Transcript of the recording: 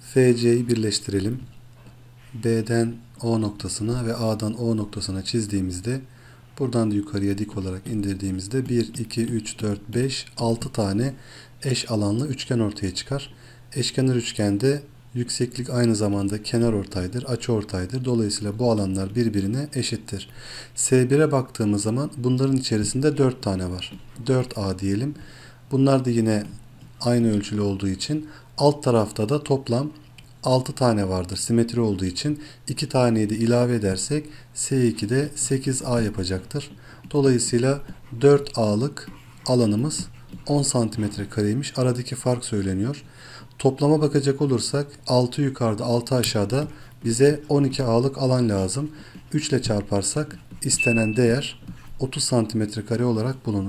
FC'yi birleştirelim. B'den O noktasına ve A'dan O noktasına çizdiğimizde buradan da yukarıya dik olarak indirdiğimizde 1, 2, 3, 4, 5, 6 tane eş alanlı üçgen ortaya çıkar. Eşkenar üçgende yükseklik aynı zamanda kenar ortaydır, açı ortaydır. Dolayısıyla bu alanlar birbirine eşittir. S1'e baktığımız zaman bunların içerisinde 4 tane var. 4A diyelim. Bunlar da yine aynı ölçülü olduğu için alt tarafta da toplam 6 tane vardır simetri olduğu için 2 taneyi de ilave edersek s de 8A yapacaktır. Dolayısıyla 4A'lık alanımız 10 santimetre kareymiş. Aradaki fark söyleniyor. Toplama bakacak olursak 6 yukarıda 6 aşağıda bize 12 A'lık alan lazım. 3 ile çarparsak istenen değer 30 santimetre kare olarak bulunur.